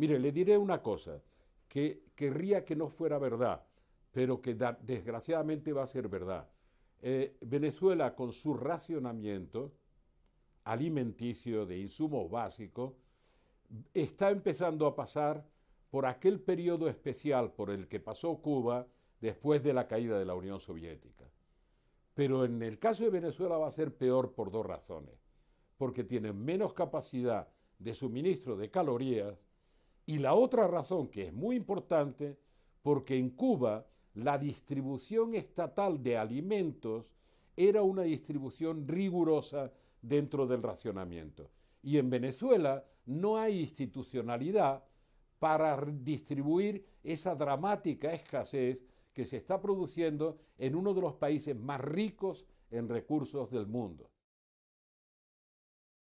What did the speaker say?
Mire, le diré una cosa que querría que no fuera verdad, pero que desgraciadamente va a ser verdad. Eh, Venezuela, con su racionamiento alimenticio de insumos básicos, está empezando a pasar por aquel periodo especial por el que pasó Cuba después de la caída de la Unión Soviética. Pero en el caso de Venezuela va a ser peor por dos razones, porque tiene menos capacidad de suministro de calorías y la otra razón, que es muy importante, porque en Cuba la distribución estatal de alimentos era una distribución rigurosa dentro del racionamiento. Y en Venezuela no hay institucionalidad para distribuir esa dramática escasez que se está produciendo en uno de los países más ricos en recursos del mundo.